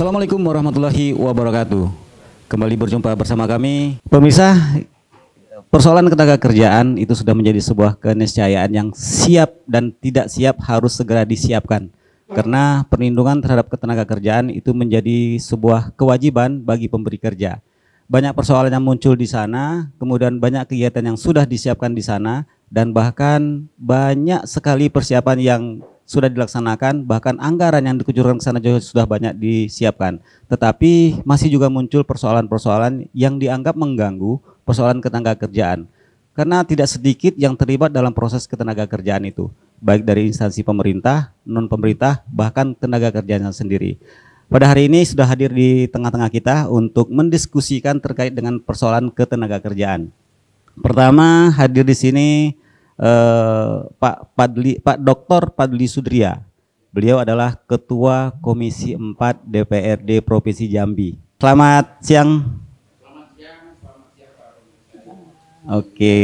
Assalamualaikum warahmatullahi wabarakatuh. Kembali berjumpa bersama kami. Pemirsa, persoalan ketenaga kerjaan itu sudah menjadi sebuah keniscayaan yang siap dan tidak siap harus segera disiapkan. Karena perlindungan terhadap ketenaga kerjaan itu menjadi sebuah kewajiban bagi pemberi kerja. Banyak persoalan yang muncul di sana, kemudian banyak kegiatan yang sudah disiapkan di sana, dan bahkan banyak sekali persiapan yang sudah dilaksanakan, bahkan anggaran yang dikucurkan ke sana juga sudah banyak disiapkan. Tetapi masih juga muncul persoalan-persoalan yang dianggap mengganggu persoalan ketenaga kerjaan. Karena tidak sedikit yang terlibat dalam proses ketenaga kerjaan itu, baik dari instansi pemerintah, non pemerintah, bahkan tenaga kerjanya sendiri. Pada hari ini sudah hadir di tengah-tengah kita untuk mendiskusikan terkait dengan persoalan ketenaga kerjaan. Pertama hadir di sini eh, Pak Padli, Pak Dr. Padli Sudria. Beliau adalah Ketua Komisi 4 DPRD Provinsi Jambi. Selamat siang. Selamat siang, selamat siang Pak Oke.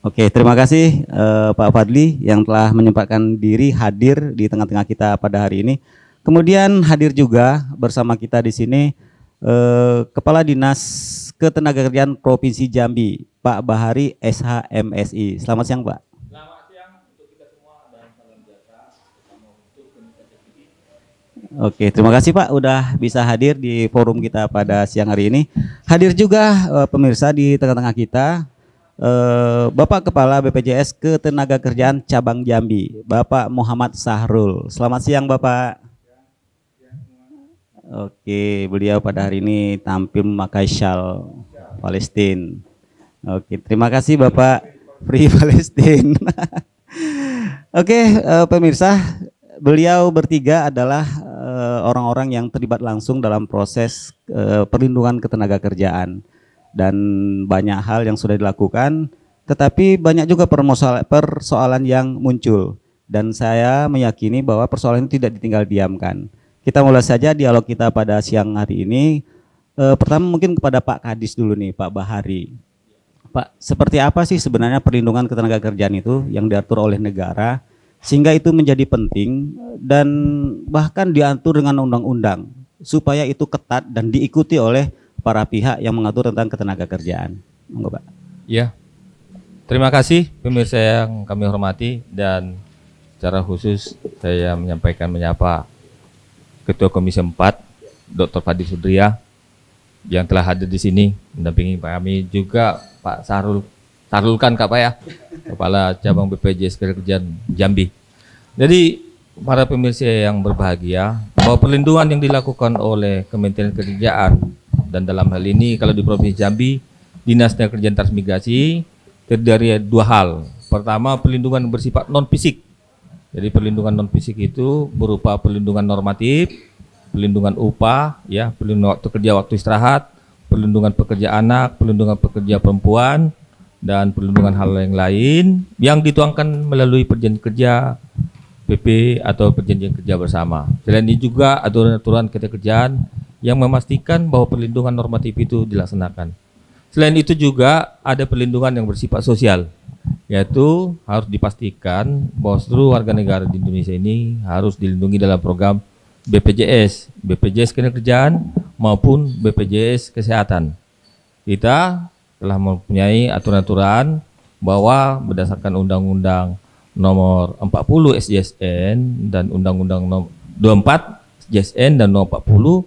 Oke, terima kasih uh, Pak Fadli yang telah menyempatkan diri hadir di tengah-tengah kita pada hari ini. Kemudian hadir juga bersama kita di sini uh, Kepala Dinas Ketenagakerjaan Provinsi Jambi, Pak Bahari SHMSI. Selamat siang, Pak. Selamat siang untuk kita semua dan salam sejahtera. Oke, terima kasih Pak udah bisa hadir di forum kita pada siang hari ini. Hadir juga uh, pemirsa di tengah-tengah kita uh, Bapak Kepala BPJS Ketenagakerjaan Cabang Jambi, Bapak Muhammad Sahrul. Selamat siang, Bapak. Oke, beliau pada hari ini tampil memakai syal Palestina. Oke, terima kasih Bapak Free Palestine. Oke, eh, pemirsa, beliau bertiga adalah eh, orang-orang yang terlibat langsung dalam proses eh, perlindungan ketenaga kerjaan dan banyak hal yang sudah dilakukan, tetapi banyak juga persoalan yang muncul dan saya meyakini bahwa persoalan itu tidak ditinggal diamkan. Kita mulai saja dialog kita pada siang hari ini. E, pertama mungkin kepada Pak Kadis dulu nih, Pak Bahari. Pak, seperti apa sih sebenarnya perlindungan ketenaga kerjaan itu yang diatur oleh negara sehingga itu menjadi penting dan bahkan diatur dengan undang-undang supaya itu ketat dan diikuti oleh para pihak yang mengatur tentang ketenaga kerjaan. Monggo Pak. Ya, Terima kasih pemirsa yang kami hormati dan secara khusus saya menyampaikan menyapa Ketua Komisi 4 Dr. Fadil Sudria yang telah hadir di sini mendampingi Pak kami juga Pak Sarul Sarulkan Kak Pak ya Kepala Cabang BPJS Kerjaan Jambi. Jadi para pemirsa yang berbahagia bahwa perlindungan yang dilakukan oleh Kementerian Kerjaan dan dalam hal ini kalau di Provinsi Jambi Dinas Tenaga Kerja Transmigrasi terdiri dua hal. Pertama, perlindungan bersifat non fisik jadi perlindungan non fisik itu berupa perlindungan normatif, perlindungan upah, ya, perlindungan waktu kerja, waktu istirahat, perlindungan pekerja anak, perlindungan pekerja perempuan, dan perlindungan hal yang lain yang dituangkan melalui perjanjian kerja PP atau perjanjian kerja bersama. Selain itu juga aturan-aturan kerjaan yang memastikan bahwa perlindungan normatif itu dilaksanakan. Selain itu juga ada perlindungan yang bersifat sosial yaitu harus dipastikan bahwa seluruh warga negara di Indonesia ini harus dilindungi dalam program BPJS, BPJS Ketenagakerjaan maupun BPJS Kesehatan. Kita telah mempunyai aturan-aturan bahwa berdasarkan Undang-Undang Nomor 40 SJSN dan Undang-Undang Nomor 24 SJSN dan Nomor 40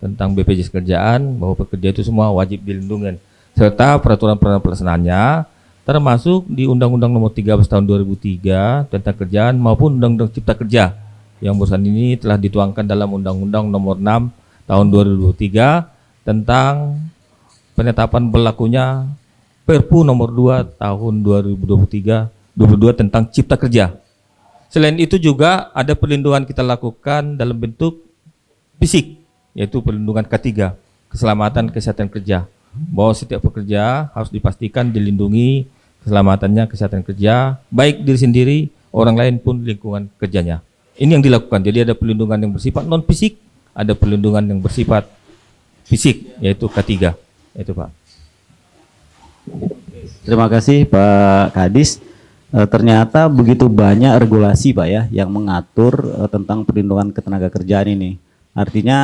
tentang BPJS Kerjaan bahwa pekerja itu semua wajib dilindungi serta peraturan peraturan pelaksanaannya termasuk di Undang-Undang Nomor 13 Tahun 2003 tentang kerjaan maupun Undang-Undang Cipta Kerja yang barusan ini telah dituangkan dalam Undang-Undang Nomor 6 Tahun 2003 tentang penetapan berlakunya Perpu Nomor 2 Tahun 2023 22 tentang Cipta Kerja. Selain itu juga ada perlindungan kita lakukan dalam bentuk fisik yaitu perlindungan ketiga keselamatan kesehatan kerja bahwa setiap pekerja harus dipastikan dilindungi keselamatannya, kesehatan kerja, baik diri sendiri, orang lain pun lingkungan kerjanya. Ini yang dilakukan. Jadi ada perlindungan yang bersifat non fisik, ada perlindungan yang bersifat fisik, yaitu ketiga. Itu Pak. Terima kasih Pak Kadis. E, ternyata begitu banyak regulasi Pak ya yang mengatur e, tentang perlindungan ketenaga kerjaan ini. Artinya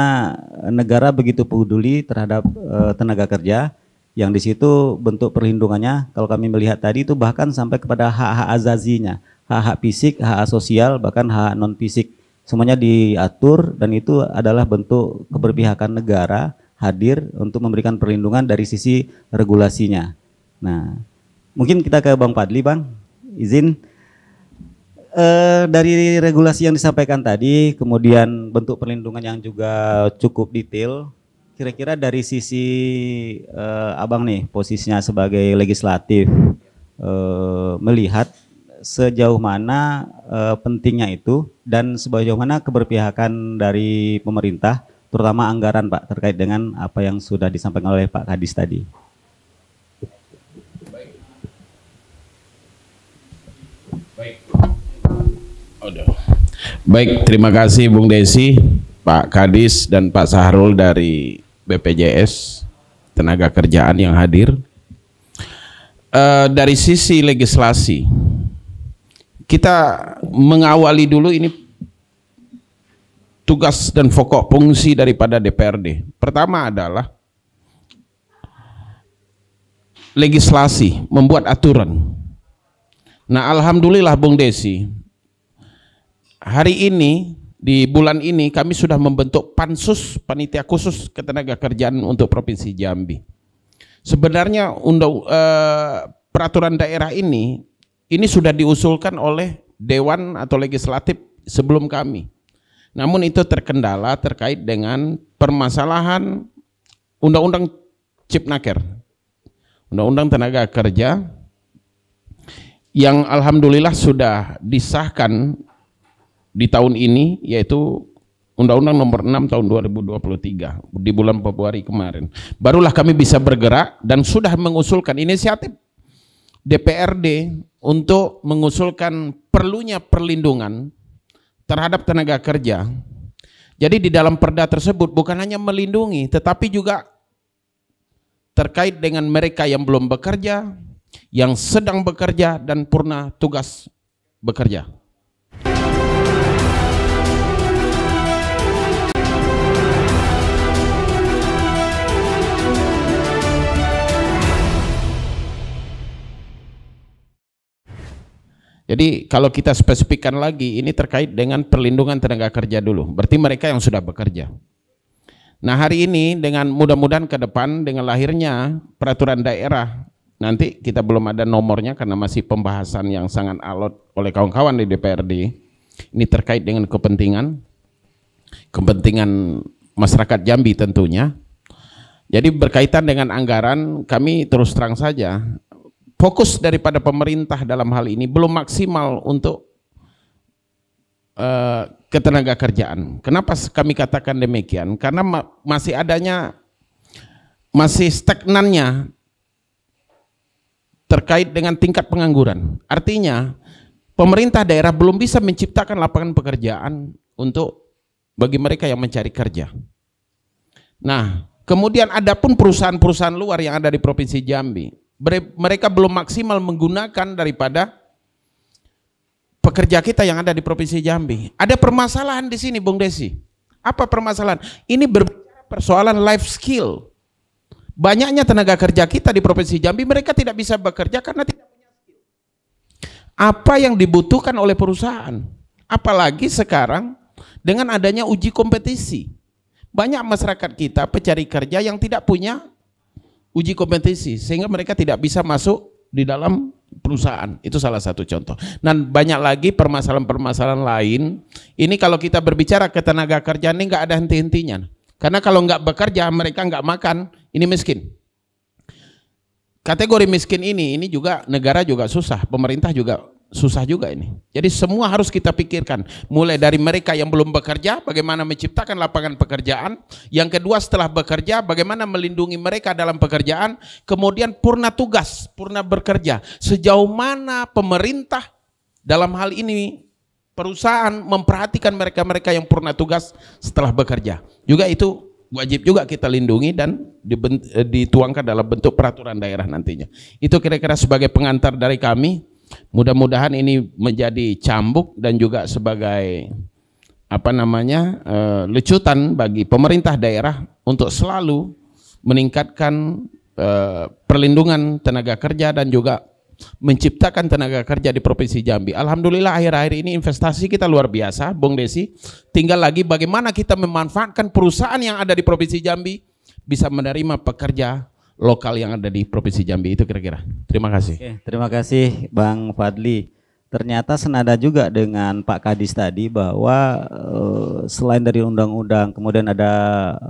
eh, negara begitu peduli terhadap e, tenaga kerja yang di situ bentuk perlindungannya kalau kami melihat tadi itu bahkan sampai kepada hak-hak azazinya, hak-hak fisik, hak sosial, bahkan hak non fisik semuanya diatur dan itu adalah bentuk keberpihakan negara hadir untuk memberikan perlindungan dari sisi regulasinya. Nah, mungkin kita ke Bang Padli, Bang, izin e, dari regulasi yang disampaikan tadi, kemudian bentuk perlindungan yang juga cukup detail kira-kira dari sisi uh, abang nih posisinya sebagai legislatif uh, melihat sejauh mana uh, pentingnya itu dan sejauh mana keberpihakan dari pemerintah terutama anggaran Pak terkait dengan apa yang sudah disampaikan oleh Pak Kadis tadi. Baik. terima kasih Bung Desi, Pak Kadis dan Pak Sahrul dari BPJS tenaga kerjaan yang hadir. e, dari sisi legislasi, kita mengawali dulu ini tugas dan pokok fungsi daripada DPRD. Pertama adalah legislasi, membuat aturan. Nah, alhamdulillah Bung Desi, hari ini di bulan ini kami sudah membentuk pansus panitia khusus ketenaga kerjaan untuk provinsi Jambi. Sebenarnya undang eh, peraturan daerah ini ini sudah diusulkan oleh dewan atau legislatif sebelum kami. Namun itu terkendala terkait dengan permasalahan undang-undang Cipnaker. Undang-undang tenaga kerja yang alhamdulillah sudah disahkan di tahun ini yaitu Undang-Undang Nomor 6 Tahun 2023 di bulan Februari kemarin. Barulah kami bisa bergerak dan sudah mengusulkan inisiatif DPRD untuk mengusulkan perlunya perlindungan terhadap tenaga kerja. Jadi di dalam perda tersebut bukan hanya melindungi tetapi juga terkait dengan mereka yang belum bekerja, yang sedang bekerja dan purna tugas bekerja. Jadi kalau kita spesifikkan lagi ini terkait dengan perlindungan tenaga kerja dulu. Berarti mereka yang sudah bekerja. Nah hari ini dengan mudah-mudahan ke depan dengan lahirnya peraturan daerah nanti kita belum ada nomornya karena masih pembahasan yang sangat alot oleh kawan-kawan di DPRD. Ini terkait dengan kepentingan kepentingan masyarakat Jambi tentunya. Jadi berkaitan dengan anggaran kami terus terang saja fokus daripada pemerintah dalam hal ini belum maksimal untuk uh, ketenaga kerjaan. Kenapa kami katakan demikian? Karena ma masih adanya masih stagnannya terkait dengan tingkat pengangguran. Artinya pemerintah daerah belum bisa menciptakan lapangan pekerjaan untuk bagi mereka yang mencari kerja. Nah, kemudian ada pun perusahaan-perusahaan luar yang ada di Provinsi Jambi mereka belum maksimal menggunakan daripada pekerja kita yang ada di Provinsi Jambi. Ada permasalahan di sini, Bung Desi. Apa permasalahan? Ini berbicara persoalan life skill. Banyaknya tenaga kerja kita di Provinsi Jambi, mereka tidak bisa bekerja karena tidak punya skill. Apa yang dibutuhkan oleh perusahaan? Apalagi sekarang dengan adanya uji kompetisi. Banyak masyarakat kita, pencari kerja yang tidak punya uji kompetensi sehingga mereka tidak bisa masuk di dalam perusahaan. Itu salah satu contoh. Dan banyak lagi permasalahan-permasalahan lain. Ini kalau kita berbicara ketenaga kerjaan ini nggak ada henti-hentinya. Karena kalau nggak bekerja mereka nggak makan, ini miskin. Kategori miskin ini, ini juga negara juga susah, pemerintah juga susah juga ini. Jadi semua harus kita pikirkan. Mulai dari mereka yang belum bekerja, bagaimana menciptakan lapangan pekerjaan. Yang kedua setelah bekerja, bagaimana melindungi mereka dalam pekerjaan. Kemudian purna tugas, purna bekerja. Sejauh mana pemerintah dalam hal ini perusahaan memperhatikan mereka-mereka yang purna tugas setelah bekerja. Juga itu wajib juga kita lindungi dan eh, dituangkan dalam bentuk peraturan daerah nantinya. Itu kira-kira sebagai pengantar dari kami. Mudah-mudahan ini menjadi cambuk dan juga sebagai apa namanya eh, lecutan bagi pemerintah daerah untuk selalu meningkatkan eh, perlindungan tenaga kerja dan juga menciptakan tenaga kerja di Provinsi Jambi. Alhamdulillah akhir-akhir ini investasi kita luar biasa, Bung Desi. Tinggal lagi bagaimana kita memanfaatkan perusahaan yang ada di Provinsi Jambi bisa menerima pekerja lokal yang ada di Provinsi Jambi itu kira-kira. Terima kasih. Oke, terima kasih Bang Fadli. Ternyata senada juga dengan Pak Kadis tadi bahwa eh, selain dari undang-undang kemudian ada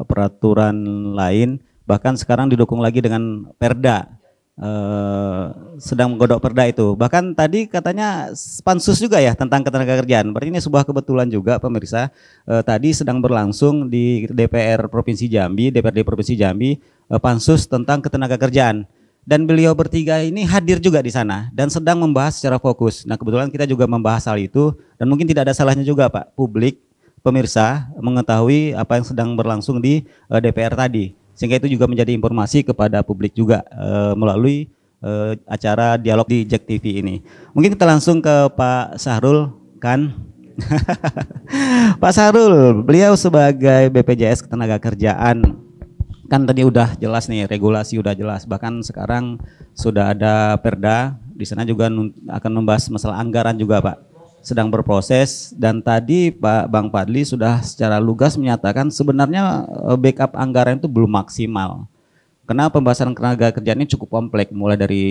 peraturan lain bahkan sekarang didukung lagi dengan Perda Eh, sedang menggodok perda itu. Bahkan tadi katanya pansus juga ya tentang ketenaga kerjaan Berarti ini sebuah kebetulan juga pemirsa. Uh, tadi sedang berlangsung di DPR Provinsi Jambi, DPRD Provinsi Jambi uh, pansus tentang ketenaga kerjaan Dan beliau bertiga ini hadir juga di sana dan sedang membahas secara fokus. Nah kebetulan kita juga membahas hal itu dan mungkin tidak ada salahnya juga Pak publik pemirsa mengetahui apa yang sedang berlangsung di DPR tadi sehingga itu juga menjadi informasi kepada publik juga uh, melalui uh, acara dialog di Jack TV ini. Mungkin kita langsung ke Pak Sahrul kan. Pak Sahrul, beliau sebagai BPJS Ketenagakerjaan kan tadi udah jelas nih regulasi udah jelas bahkan sekarang sudah ada perda di sana juga akan membahas masalah anggaran juga pak sedang berproses dan tadi Pak Bang Padli sudah secara lugas menyatakan sebenarnya e, backup anggaran itu belum maksimal. Karena pembahasan tenaga kerja ini cukup kompleks mulai dari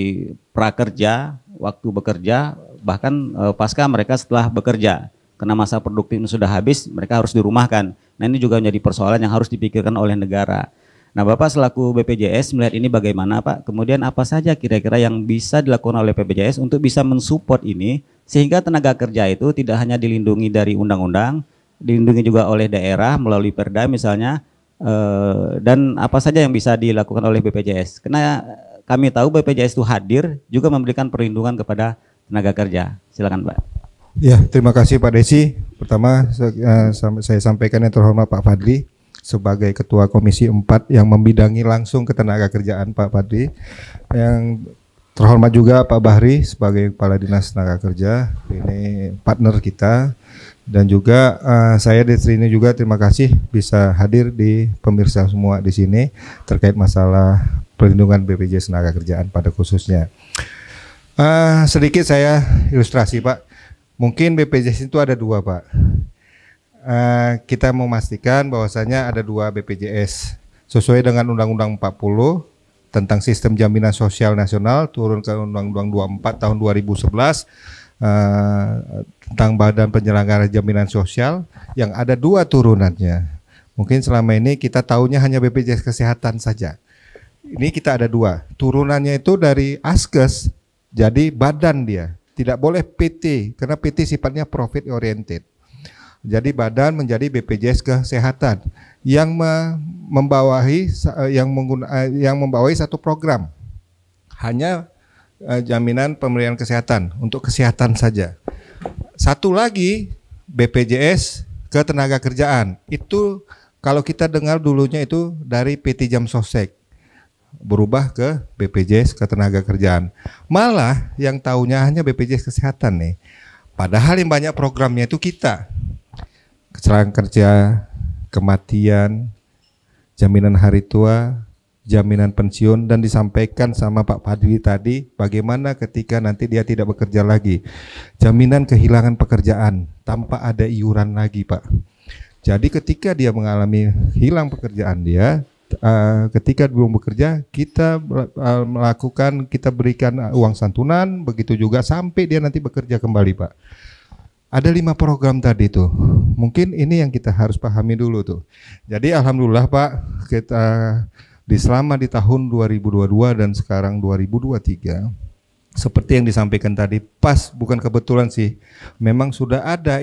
prakerja, waktu bekerja, bahkan e, pasca mereka setelah bekerja. Karena masa produktif sudah habis, mereka harus dirumahkan. Nah ini juga menjadi persoalan yang harus dipikirkan oleh negara. Nah, Bapak selaku BPJS melihat ini bagaimana, Pak? Kemudian apa saja kira-kira yang bisa dilakukan oleh BPJS untuk bisa mensupport ini sehingga tenaga kerja itu tidak hanya dilindungi dari undang-undang, dilindungi juga oleh daerah melalui perda misalnya eh, dan apa saja yang bisa dilakukan oleh BPJS. Karena kami tahu BPJS itu hadir juga memberikan perlindungan kepada tenaga kerja. Silakan Pak. Ya, terima kasih Pak Desi. Pertama saya eh, sampaikan yang terhormat Pak Fadli sebagai Ketua Komisi 4 yang membidangi langsung ketenaga kerjaan Pak Fadli yang Terhormat juga Pak Bahri sebagai Kepala Dinas Tenaga Kerja, ini partner kita. Dan juga uh, saya sini juga terima kasih bisa hadir di pemirsa semua di sini terkait masalah perlindungan BPJS Tenaga Kerjaan pada khususnya. Uh, sedikit saya ilustrasi Pak, mungkin BPJS itu ada dua Pak. Uh, kita memastikan bahwasanya ada dua BPJS sesuai dengan Undang-Undang 40 tentang sistem jaminan sosial nasional turun ke Undang-Undang 24 tahun 2011 uh, eh, tentang Badan Penyelenggara Jaminan Sosial yang ada dua turunannya. Mungkin selama ini kita tahunya hanya BPJS Kesehatan saja. Ini kita ada dua. Turunannya itu dari ASKES jadi badan dia. Tidak boleh PT karena PT sifatnya profit oriented. Jadi badan menjadi BPJS Kesehatan yang membawahi eh, yang menggunakan eh, yang membawahi satu program hanya eh, jaminan pemberian kesehatan untuk kesehatan saja. Satu lagi BPJS ketenaga kerjaan itu kalau kita dengar dulunya itu dari PT Jam Sosek berubah ke BPJS ketenaga kerjaan. Malah yang tahunya hanya BPJS kesehatan nih. Padahal yang banyak programnya itu kita. Kecelakaan kerja, kematian, jaminan hari tua, jaminan pensiun dan disampaikan sama Pak Padwi tadi bagaimana ketika nanti dia tidak bekerja lagi. Jaminan kehilangan pekerjaan tanpa ada iuran lagi, Pak. Jadi ketika dia mengalami hilang pekerjaan dia, uh, ketika belum bekerja kita uh, melakukan kita berikan eh, uang santunan, begitu juga sampai dia nanti bekerja kembali, Pak. Ada lima program tadi tuh. Mungkin ini yang kita harus pahami dulu tuh. Jadi alhamdulillah Pak, kita di selama di tahun 2022 dan sekarang 2023 seperti yang disampaikan tadi pas bukan kebetulan sih memang sudah ada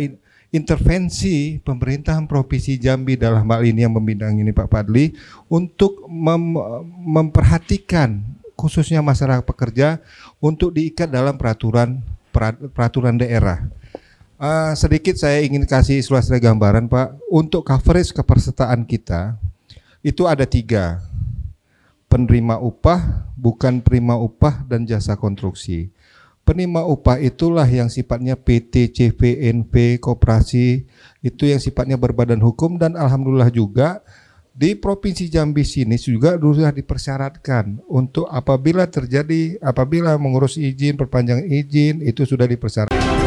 intervensi pemerintahan provinsi Jambi dalam hal ini yang membidang ini Pak Padli untuk mem memperhatikan khususnya masyarakat pekerja untuk diikat dalam peraturan peraturan daerah Uh, sedikit saya ingin kasih suasana gambaran Pak. Untuk coverage kepersertaan kita itu ada tiga. Penerima upah, bukan penerima upah, dan jasa konstruksi. Penerima upah itulah yang sifatnya PT, CV, NP, koperasi, itu yang sifatnya berbadan hukum dan alhamdulillah juga di Provinsi Jambi sini juga sudah dipersyaratkan untuk apabila terjadi, apabila mengurus izin, perpanjang izin, itu sudah dipersyaratkan.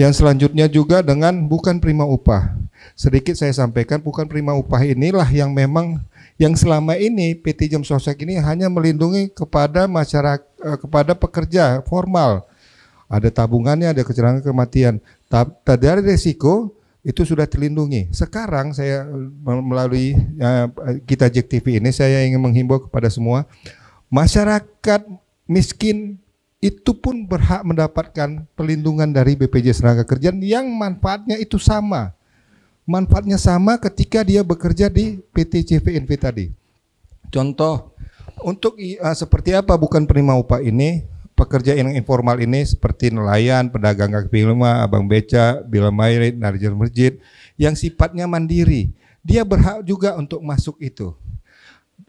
Yang selanjutnya juga dengan bukan prima upah. Sedikit saya sampaikan bukan prima upah inilah yang memang yang selama ini PT Jam Sosek ini hanya melindungi kepada masyarakat eh, kepada pekerja formal. Ada tabungannya, ada kecelakaan kematian. tadi ada resiko itu sudah terlindungi. Sekarang saya eh, melalui eh, kita JEK ini saya ingin menghimbau kepada semua masyarakat miskin itu pun berhak mendapatkan perlindungan dari BPJS Tenaga Kerjaan yang manfaatnya itu sama. Manfaatnya sama ketika dia bekerja di PT CVNP tadi. Contoh, untuk uh, seperti apa bukan penerima upah ini, pekerja yang informal ini seperti nelayan, pedagang kaki lima, abang beca, bila mayrit, narjir masjid, yang sifatnya mandiri. Dia berhak juga untuk masuk itu.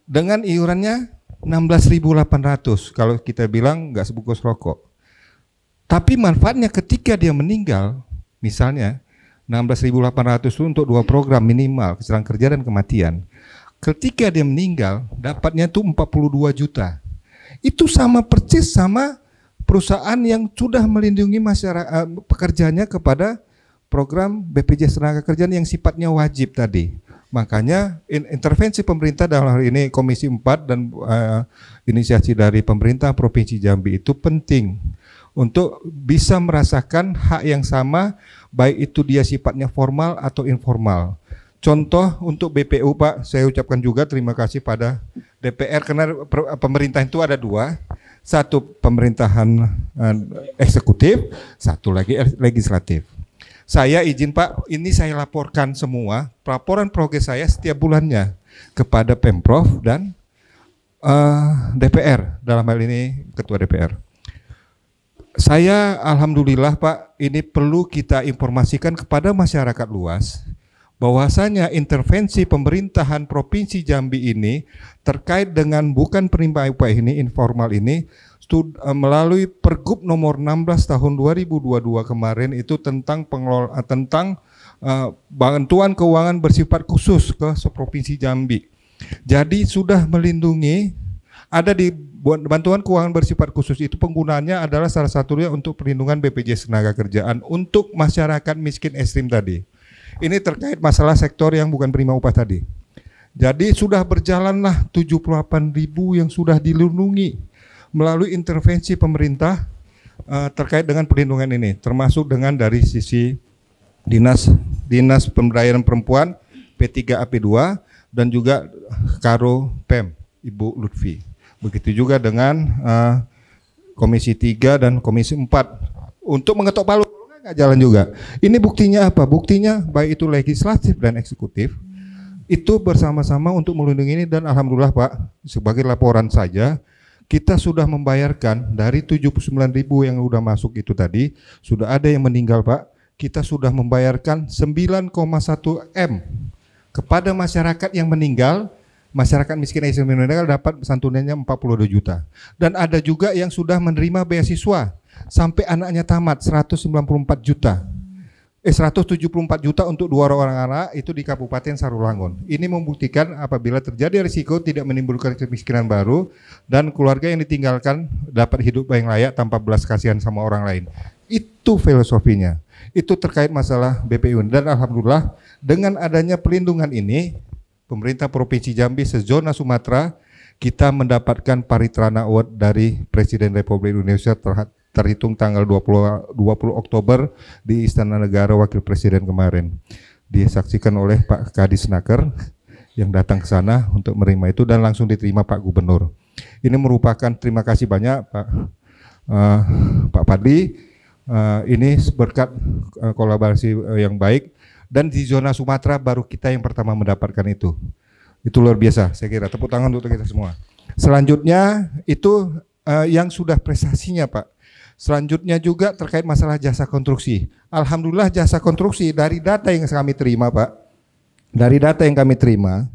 Dengan iurannya 16.800 kalau kita bilang nggak sebungkus rokok. Tapi manfaatnya ketika dia meninggal, misalnya 16.800 itu untuk dua program minimal, kecelakaan kerja dan kematian. Ketika dia meninggal, dapatnya itu 42 juta. Itu sama persis sama perusahaan yang sudah melindungi masyarakat eh, pekerjanya kepada program BPJS tenaga kerjaan yang sifatnya wajib tadi. Makanya intervensi pemerintah dalam hal ini Komisi 4 dan uh, inisiasi dari pemerintah Provinsi Jambi itu penting untuk bisa merasakan hak yang sama baik itu dia sifatnya formal atau informal. Contoh untuk BPU Pak, saya ucapkan juga terima kasih pada DPR karena pemerintah itu ada dua, satu pemerintahan eh, eksekutif, satu lagi er-, legislatif. Saya izin Pak, ini saya laporkan semua laporan progres saya setiap bulannya kepada Pemprov dan uh, eh, DPR dalam hal ini Ketua DPR. Saya alhamdulillah Pak, ini perlu kita informasikan kepada masyarakat luas bahwasanya intervensi pemerintahan Provinsi Jambi ini terkait dengan bukan perimpa upah ini informal ini stud, eh, melalui Pergub nomor 16 tahun 2022 kemarin itu tentang pengelola eh, tentang uh, bantuan keuangan bersifat khusus ke provinsi Jambi. Jadi sudah melindungi ada di bantuan keuangan bersifat khusus itu penggunaannya adalah salah satunya untuk perlindungan BPJS tenaga kerjaan untuk masyarakat miskin ekstrim tadi. Ini terkait masalah sektor yang bukan prima upah tadi. Jadi sudah berjalanlah 78 ribu yang sudah dilindungi melalui intervensi pemerintah uh, terkait dengan perlindungan ini, termasuk dengan dari sisi dinas dinas pemberdayaan perempuan P3AP2 dan juga Karo Pem Ibu Lutfi. Begitu juga dengan uh, Komisi 3 dan Komisi 4 untuk mengetok palu nggak jalan juga. Ini buktinya apa? Buktinya baik itu legislatif dan eksekutif itu bersama-sama untuk melindungi ini dan alhamdulillah Pak sebagai laporan saja kita sudah membayarkan dari 79 ribu yang sudah masuk itu tadi, sudah ada yang meninggal Pak, kita sudah membayarkan 9,1 M kepada masyarakat yang meninggal, masyarakat miskin Asia meninggal dapat santunannya 42 juta. Dan ada juga yang sudah menerima beasiswa sampai anaknya tamat 194 juta eh 174 juta untuk dua orang anak itu di Kabupaten Sarulangun. Ini membuktikan apabila terjadi risiko tidak menimbulkan kemiskinan baru dan keluarga yang ditinggalkan dapat hidup yang layak tanpa belas kasihan sama orang lain. Itu filosofinya. Itu terkait masalah BPU dan alhamdulillah dengan adanya pelindungan ini pemerintah Provinsi Jambi sezona Sumatera kita mendapatkan Paritrana Award dari Presiden Republik Indonesia terhadap terhitung tanggal 20, 20 Oktober di Istana Negara Wakil Presiden kemarin. Disaksikan oleh Pak Kadi Naker yang datang ke sana untuk menerima itu dan langsung diterima Pak Gubernur. Ini merupakan terima kasih banyak Pak uh, Pak Padli. Uh, eh, ini berkat uh, kolaborasi uh, yang baik dan di zona Sumatera baru kita yang pertama mendapatkan itu. Itu luar biasa saya kira. Tepuk tangan untuk kita semua. Selanjutnya itu uh, yang sudah prestasinya Pak Selanjutnya juga terkait masalah jasa konstruksi. Alhamdulillah jasa konstruksi dari data yang kami terima Pak, dari data yang kami terima,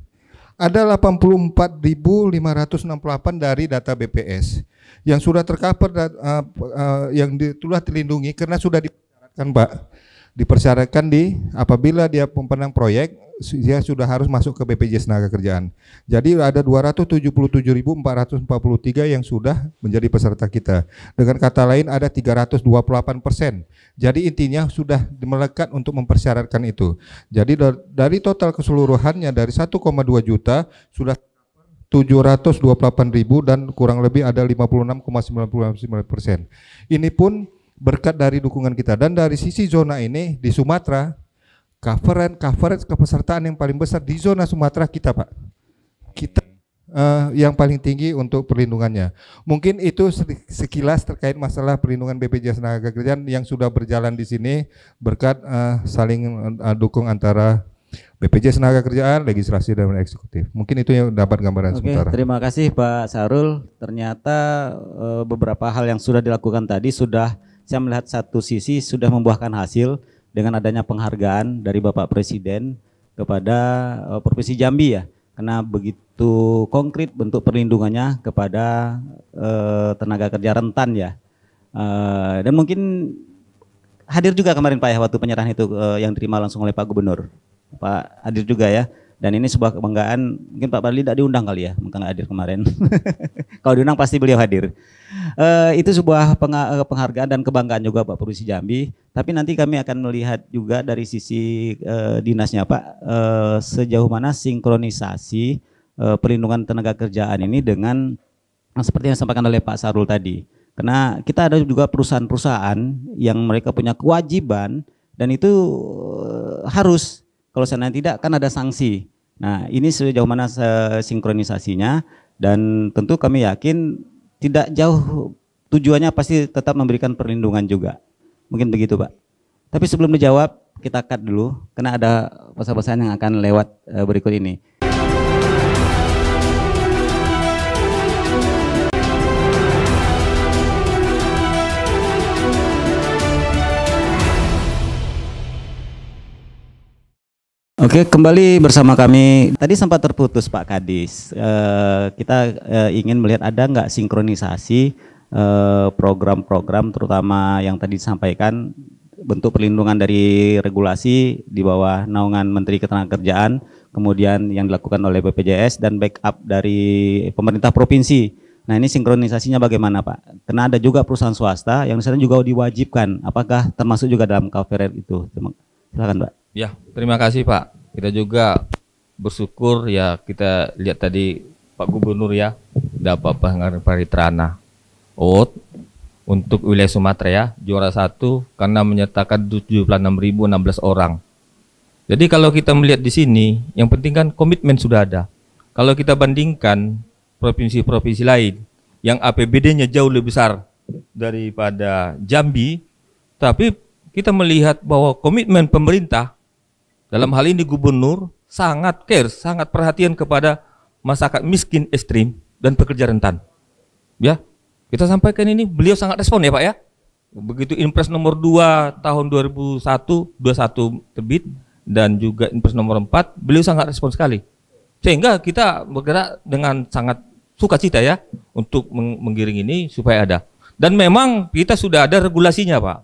ada 84.568 dari data BPS yang sudah tercover uh, uh, yang telah terlindungi karena sudah dipersyaratkan Pak dipersyaratkan di apabila dia pemenang proyek dia sudah harus masuk ke BPJS Tenaga Kerjaan. Jadi ada 277.443 yang sudah menjadi peserta kita. Dengan kata lain ada 328 persen. Jadi intinya sudah melekat untuk mempersyaratkan itu. Jadi dari total keseluruhannya dari 1,2 juta sudah 728.000 dan kurang lebih ada 56,99 persen. Ini pun berkat dari dukungan kita dan dari sisi zona ini di Sumatera coveran coverage kepesertaan yang paling besar di zona Sumatera kita Pak kita uh, yang paling tinggi untuk perlindungannya mungkin itu sekilas terkait masalah perlindungan BPJS Tenaga Kerjaan yang sudah berjalan di sini berkat uh, saling uh, dukung antara BPJS Tenaga Kerjaan, legislasi dan eksekutif. Mungkin itu yang dapat gambaran Oke, sementara. Terima kasih Pak Sarul. Ternyata uh, beberapa hal yang sudah dilakukan tadi sudah saya melihat satu sisi sudah membuahkan hasil dengan adanya penghargaan dari Bapak Presiden kepada uh, Provinsi Jambi ya karena begitu konkret bentuk perlindungannya kepada uh, tenaga kerja rentan ya uh, dan mungkin hadir juga kemarin Pak ya waktu penyerahan itu uh, yang terima langsung oleh Pak Gubernur Pak hadir juga ya dan ini sebuah kebanggaan mungkin Pak Bali tidak diundang kali ya mungkin hadir kemarin kalau diundang pasti beliau hadir uh, itu sebuah eh, penghargaan dan kebanggaan juga Pak Provinsi Jambi. Tapi nanti kami akan melihat juga dari sisi uh, dinasnya Pak uh, sejauh mana sinkronisasi uh, perlindungan tenaga kerjaan ini dengan seperti yang disampaikan oleh Pak Sarul tadi. Karena kita ada juga perusahaan-perusahaan yang mereka punya kewajiban dan itu uh, harus kalau seandainya tidak kan ada sanksi. Nah, ini sejauh mana sinkronisasinya dan tentu kami yakin tidak jauh tujuannya pasti tetap memberikan perlindungan juga. Mungkin begitu, Pak. Tapi sebelum dijawab, kita cut dulu karena ada pesan-pesan yang akan lewat eh, berikut ini. Oke, kembali bersama kami. Tadi sempat terputus Pak Kadis. Eh, kita e, ingin melihat ada nggak sinkronisasi eh, program-program, terutama yang tadi disampaikan bentuk perlindungan dari regulasi di bawah naungan Menteri Ketenagakerjaan, kemudian yang dilakukan oleh BPJS dan backup dari pemerintah provinsi. Nah ini sinkronisasinya bagaimana Pak? Karena ada juga perusahaan swasta yang di juga diwajibkan. Apakah termasuk juga dalam coverage itu? Silakan Pak. Ya, terima kasih Pak. Kita juga bersyukur ya kita lihat tadi Pak Gubernur ya dapat penghargaan Paritrana. Out untuk wilayah Sumatera ya, juara satu karena menyertakan 76.016 orang. Jadi kalau kita melihat di sini, yang penting kan komitmen sudah ada. Kalau kita bandingkan provinsi-provinsi lain yang APBD-nya jauh lebih besar daripada Jambi, tapi kita melihat bahwa komitmen pemerintah dalam hal ini gubernur sangat care, sangat perhatian kepada masyarakat miskin ekstrim dan pekerja rentan. Ya, kita sampaikan ini, beliau sangat respon ya Pak ya. Begitu Impres nomor 2 tahun 2001, 21 terbit, dan juga Impres nomor 4, beliau sangat respon sekali. Sehingga kita bergerak dengan sangat sukacita ya untuk menggiring ini supaya ada. Dan memang kita sudah ada regulasinya Pak.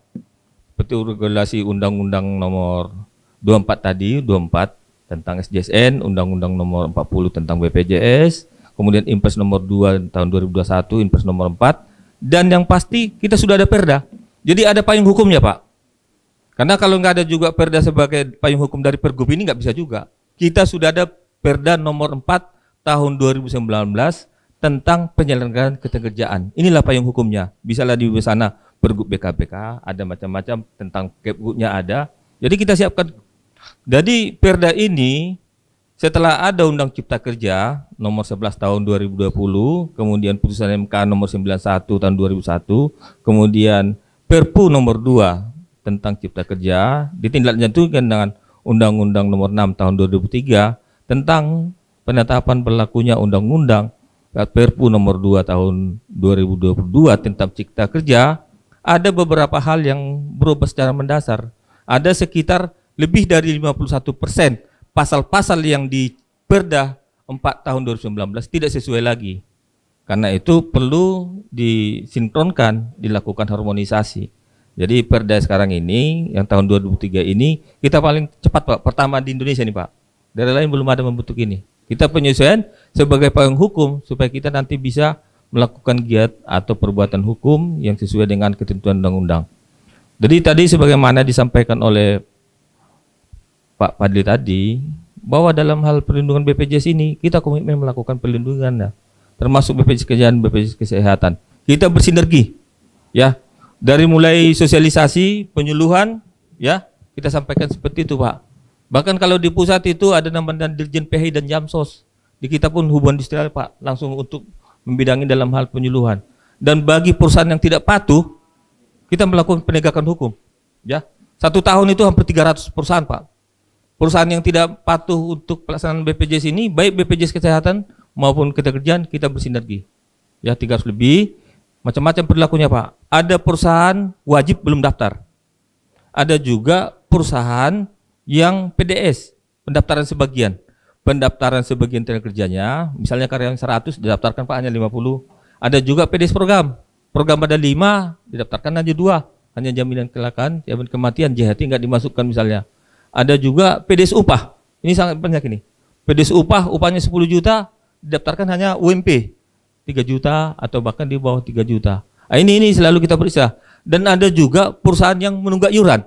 Seperti regulasi Undang-Undang nomor 24 tadi, 24 tentang SJSN, Undang-Undang nomor 40 tentang BPJS, kemudian Impres nomor 2 tahun 2021, Impres nomor 4, dan yang pasti kita sudah ada perda. Jadi ada payung hukumnya Pak. Karena kalau nggak ada juga perda sebagai payung hukum dari pergub ini nggak bisa juga. Kita sudah ada perda nomor 4 tahun 2019 tentang penyelenggaraan ketenggerjaan. Inilah payung hukumnya. bisa lah di sana pergub BKPK, ada macam-macam tentang kepgubnya ada. Jadi kita siapkan jadi perda ini setelah ada Undang Cipta Kerja nomor 11 tahun 2020, kemudian putusan MK nomor 91 tahun 2001, kemudian Perpu nomor 2 tentang Cipta Kerja ditindaklanjutkan dengan Undang-Undang nomor 6 tahun 2003 tentang penetapan berlakunya Undang-Undang Perpu nomor 2 tahun 2022 tentang cipta kerja, ada beberapa hal yang berubah secara mendasar. Ada sekitar lebih dari 51 persen pasal-pasal yang di Perda 4 tahun 2019 tidak sesuai lagi. Karena itu perlu disinkronkan, dilakukan harmonisasi. Jadi perda sekarang ini, yang tahun 2003 ini, kita paling cepat Pak, pertama di Indonesia nih Pak. dari lain belum ada membentuk ini. Kita penyesuaian sebagai payung hukum, supaya kita nanti bisa melakukan giat atau perbuatan hukum yang sesuai dengan ketentuan undang-undang. Jadi tadi sebagaimana disampaikan oleh Pak Fadli tadi bahwa dalam hal perlindungan BPJS ini kita komitmen melakukan perlindungan ya, termasuk BPJS Kesehatan, BPJS Kesehatan. Kita bersinergi ya dari mulai sosialisasi, penyuluhan ya kita sampaikan seperti itu Pak. Bahkan kalau di pusat itu ada namanya Dirjen PHI dan Jamsos. Di kita pun hubungan industrial Pak langsung untuk membidangi dalam hal penyuluhan. Dan bagi perusahaan yang tidak patuh, kita melakukan penegakan hukum. Ya, satu tahun itu hampir 300 perusahaan Pak perusahaan yang tidak patuh untuk pelaksanaan BPJS ini, baik BPJS Kesehatan maupun ketenagakerjaan kita bersinergi. Ya 300 lebih, macam-macam perilakunya Pak. Ada perusahaan wajib belum daftar. Ada juga perusahaan yang PDS, pendaftaran sebagian. Pendaftaran sebagian tenaga kerjanya, misalnya karyawan 100 didaftarkan Pak hanya 50. Ada juga PDS program. Program ada 5, didaftarkan hanya 2. Hanya jaminan kecelakaan, jaminan kematian, JHT nggak dimasukkan misalnya ada juga PDS upah. Ini sangat banyak ini. PDS upah upahnya 10 juta didaftarkan hanya UMP 3 juta atau bahkan di bawah 3 juta. Nah, ini ini selalu kita periksa. Dan ada juga perusahaan yang menunggak iuran.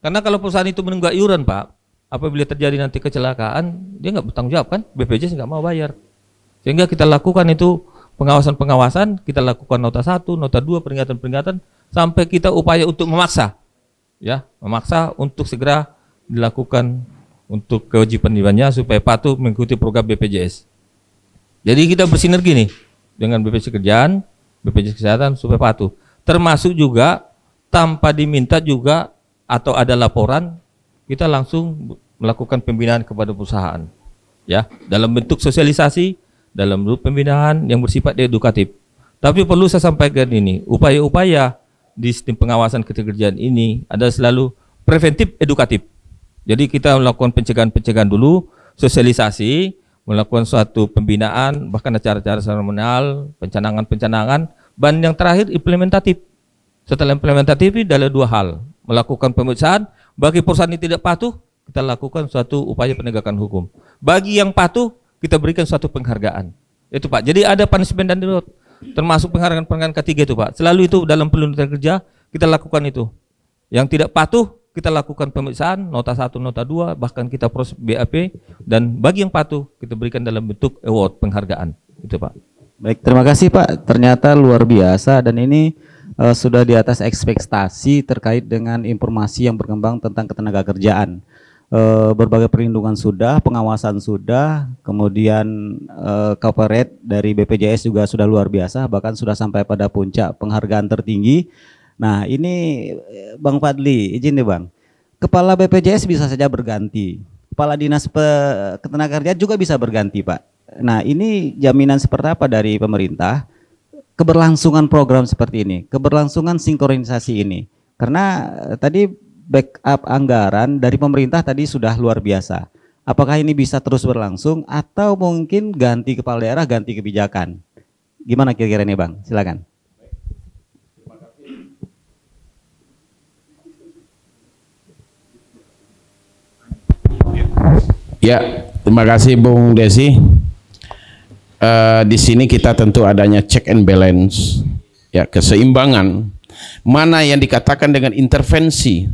Karena kalau perusahaan itu menunggak iuran, Pak, apabila terjadi nanti kecelakaan, dia nggak bertanggung jawab kan? BPJS nggak mau bayar. Sehingga kita lakukan itu pengawasan-pengawasan, kita lakukan nota satu, nota dua, peringatan-peringatan sampai kita upaya untuk memaksa. Ya, memaksa untuk segera dilakukan untuk kewajiban kewajibannya supaya patuh mengikuti program BPJS. Jadi kita bersinergi nih dengan BPJS Kerjaan, BPJS Kesehatan supaya patuh. Termasuk juga tanpa diminta juga atau ada laporan kita langsung melakukan pembinaan kepada perusahaan ya dalam bentuk sosialisasi dalam bentuk pembinaan yang bersifat edukatif. Tapi perlu saya sampaikan ini upaya-upaya di sistem pengawasan ketekerjaan ini ada selalu preventif edukatif. Jadi kita melakukan pencegahan-pencegahan dulu, sosialisasi, melakukan suatu pembinaan, bahkan acara-acara seremonial, pencanangan-pencanangan, dan yang terakhir implementatif. Setelah implementatif ini ada dua hal, melakukan pemeriksaan, bagi perusahaan yang tidak patuh, kita lakukan suatu upaya penegakan hukum. Bagi yang patuh, kita berikan suatu penghargaan. Itu Pak. Jadi ada punishment dan reward, termasuk penghargaan-penghargaan ketiga itu Pak. Selalu itu dalam penuntutan kerja, kita lakukan itu. Yang tidak patuh, kita lakukan pemeriksaan nota 1, nota 2, bahkan kita proses BAP dan bagi yang patuh kita berikan dalam bentuk award penghargaan. Itu Pak. Baik, terima kasih Pak. Ternyata luar biasa dan ini uh, sudah di atas ekspektasi terkait dengan informasi yang berkembang tentang ketenaga kerjaan. Uh, berbagai perlindungan sudah, pengawasan sudah, kemudian uh, coverage dari BPJS juga sudah luar biasa, bahkan sudah sampai pada puncak penghargaan tertinggi Nah ini eh, Bang Fadli, izin nih Bang. Kepala BPJS bisa saja berganti, Kepala Dinas Pe Ketenagakerjaan juga bisa berganti Pak. Nah ini jaminan seperti apa dari pemerintah? Keberlangsungan program seperti ini, keberlangsungan sinkronisasi ini. Karena eh, tadi backup anggaran dari pemerintah tadi sudah luar biasa. Apakah ini bisa terus berlangsung atau mungkin ganti kepala daerah, ganti kebijakan? Gimana kira-kira ini Bang? Silakan. Ya, terima kasih Bung Desi. Uh, di sini kita tentu adanya check and balance, ya keseimbangan. Mana yang dikatakan dengan intervensi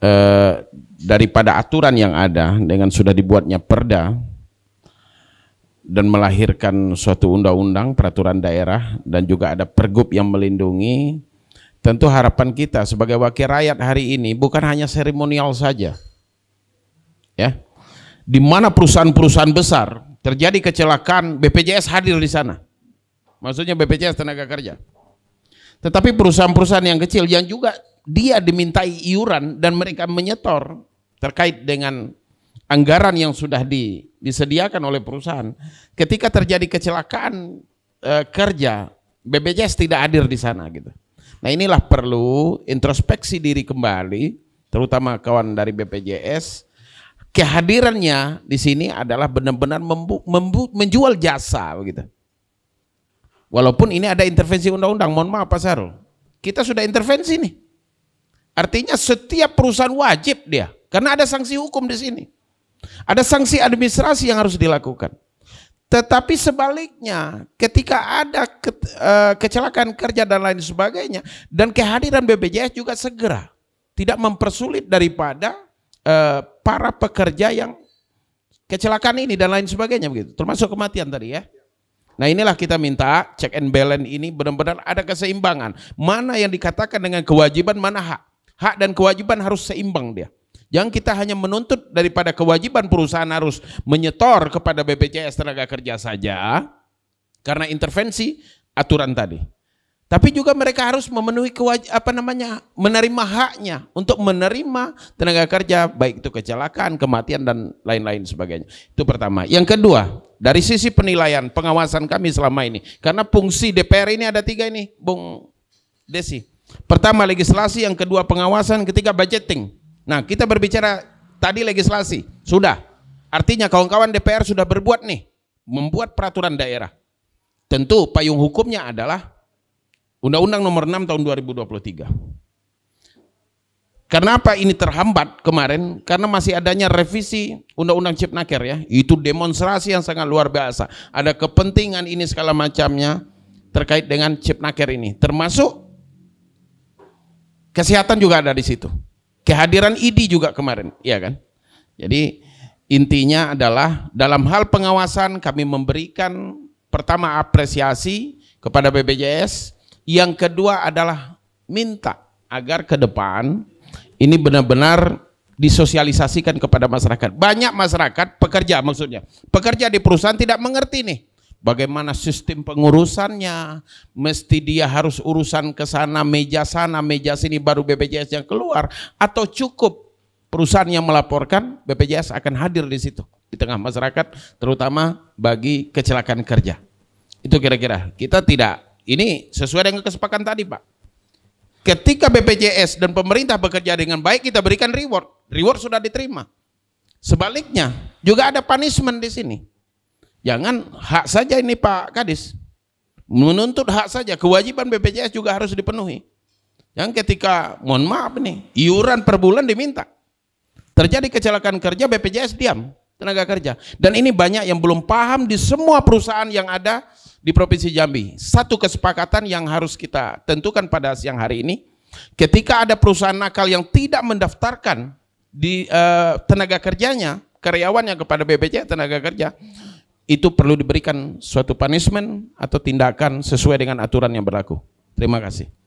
uh, daripada aturan yang ada dengan sudah dibuatnya perda dan melahirkan suatu undang-undang peraturan daerah dan juga ada pergub yang melindungi tentu harapan kita sebagai wakil rakyat hari ini bukan hanya seremonial saja ya di mana perusahaan-perusahaan besar terjadi kecelakaan BPJS hadir di sana maksudnya BPJS tenaga kerja tetapi perusahaan-perusahaan yang kecil yang juga dia dimintai iuran dan mereka menyetor terkait dengan anggaran yang sudah di, disediakan oleh perusahaan ketika terjadi kecelakaan e, kerja BPJS tidak hadir di sana gitu. Nah inilah perlu introspeksi diri kembali, terutama kawan dari BPJS kehadirannya di sini adalah benar-benar menjual jasa begitu. Walaupun ini ada intervensi undang-undang, mohon maaf Pak Sarul. Kita sudah intervensi nih. Artinya setiap perusahaan wajib dia karena ada sanksi hukum di sini. Ada sanksi administrasi yang harus dilakukan. Tetapi sebaliknya, ketika ada ke, uh, eh, kecelakaan kerja dan lain sebagainya, dan kehadiran BPJS juga segera tidak mempersulit daripada Eh, para pekerja yang kecelakaan ini dan lain sebagainya begitu, termasuk kematian tadi ya. Nah inilah kita minta check and balance ini benar-benar ada keseimbangan. Mana yang dikatakan dengan kewajiban, mana hak. Hak dan kewajiban harus seimbang dia. Jangan kita hanya menuntut daripada kewajiban perusahaan harus menyetor kepada BPJS tenaga kerja saja karena intervensi aturan tadi. Tapi juga mereka harus memenuhi kewaj apa namanya menerima haknya untuk menerima tenaga kerja baik itu kecelakaan, kematian dan lain-lain sebagainya. Itu pertama. Yang kedua dari sisi penilaian pengawasan kami selama ini karena fungsi DPR ini ada tiga ini, Bung Desi. Pertama legislasi, yang kedua pengawasan, ketiga budgeting. Nah kita berbicara tadi legislasi sudah. Artinya kawan-kawan DPR sudah berbuat nih membuat peraturan daerah. Tentu payung hukumnya adalah Undang-Undang Nomor 6 Tahun 2023. Kenapa ini terhambat kemarin? Karena masih adanya revisi Undang-Undang Cipnaker ya. Itu demonstrasi yang sangat luar biasa. Ada kepentingan ini segala macamnya terkait dengan Cipnaker ini. Termasuk kesehatan juga ada di situ. Kehadiran ID juga kemarin, ya kan? Jadi intinya adalah dalam hal pengawasan kami memberikan pertama apresiasi kepada BPJS yang kedua adalah minta agar ke depan ini benar-benar disosialisasikan kepada masyarakat. Banyak masyarakat pekerja maksudnya, pekerja di perusahaan tidak mengerti nih bagaimana sistem pengurusannya, mesti dia harus urusan ke sana, meja sana, meja sini baru BPJS yang keluar atau cukup perusahaan yang melaporkan BPJS akan hadir di situ di tengah masyarakat terutama bagi kecelakaan kerja. Itu kira-kira kita tidak ini sesuai dengan kesepakatan tadi, Pak. Ketika BPJS dan pemerintah bekerja dengan baik, kita berikan reward. Reward sudah diterima. Sebaliknya, juga ada punishment di sini. Jangan hak saja ini Pak Kadis. Menuntut hak saja, kewajiban BPJS juga harus dipenuhi. Yang ketika, mohon maaf nih, iuran per bulan diminta. Terjadi kecelakaan kerja, BPJS diam tenaga kerja. Dan ini banyak yang belum paham di semua perusahaan yang ada di Provinsi Jambi. Satu kesepakatan yang harus kita tentukan pada siang hari ini, ketika ada perusahaan nakal yang tidak mendaftarkan di uh, tenaga kerjanya, karyawannya kepada bpj tenaga kerja, itu perlu diberikan suatu punishment atau tindakan sesuai dengan aturan yang berlaku. Terima kasih.